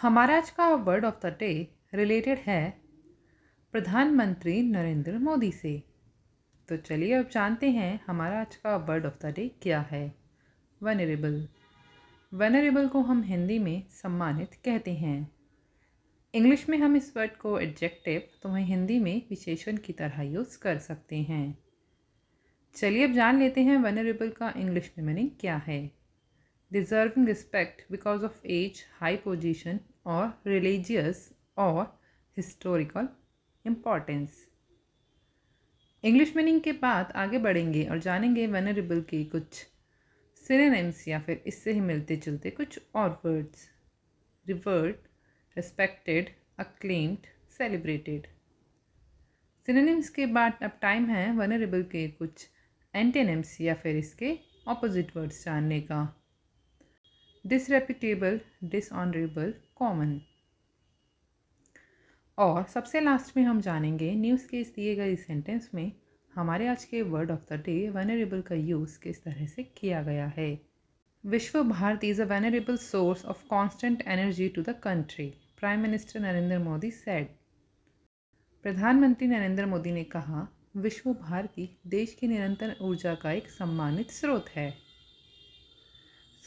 हमारा आज का word of the day related है प्रधानमंत्री नरेंद्र मोदी से तो चलिए अब जानते हैं हमारा आज का वर्ड ऑफ द डे क्या है वनरेबल वनरेबल को हम हिंदी में सम्मानित कहते हैं इंग्लिश में हम इस वर्ड को एडजेक्टिव तो वह हिंदी में विशेषण की तरह यूज़ कर सकते हैं चलिए अब जान लेते हैं वनरेबल का इंग्लिश में मीनिंग क्या है deserving respect because of age, high position, or religious or historical importance. English meaning के बाद आगे बढ़ेंगे और जानेंगे वेनरेबल के कुछ सिनेम्स या फिर इससे ही मिलते जुलते कुछ और words revered respected acclaimed celebrated synonyms के बाद अब टाइम है वनरेबल के कुछ एंटेनम्स या फिर इसके ऑपोजिट वर्ड्स जानने का डिसरेप्यूटेबल डिसऑनरेबल कॉमन और सबसे लास्ट में हम जानेंगे न्यूज़ के इस दिए गए सेंटेंस में हमारे आज के word of the day venerable का यूज़ किस तरह से किया गया है Visva Bharati is a venerable source of constant energy to the country prime minister Narendra Modi said प्रधानमंत्री नरेंद्र मोदी ने कहा विश्व भारती देश की निरंतर ऊर्जा का एक सम्मानित स्रोत है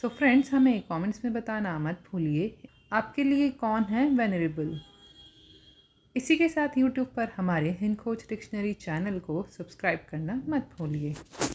सो so फ्रेंड्स हमें कमेंट्स में बताना मत भूलिए आपके लिए कौन है वेनरेबल इसी के साथ यूट्यूब पर हमारे हिंदोज डिक्शनरी चैनल को सब्सक्राइब करना मत भूलिए